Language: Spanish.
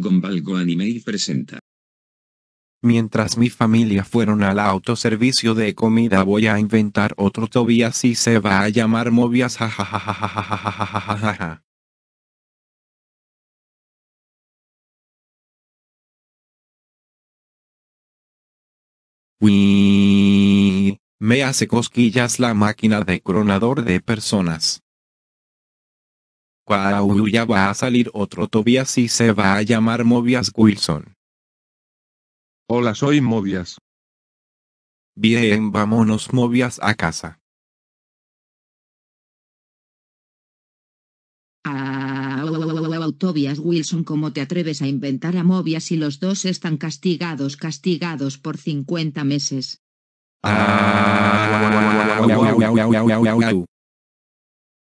Gombalgo Anime y presenta. Mientras mi familia fueron al autoservicio de comida voy a inventar otro Tobias y se va a llamar Mobias jajajajajajajajajaja. Me hace cosquillas la máquina de cronador de personas ya va a salir otro Tobias y se va a llamar Mobias Wilson. Hola, soy Mobias. Bien, vámonos Mobias a casa. Tobias Wilson, ¿cómo te atreves a inventar a Mobias si los dos están castigados, castigados por 50 meses?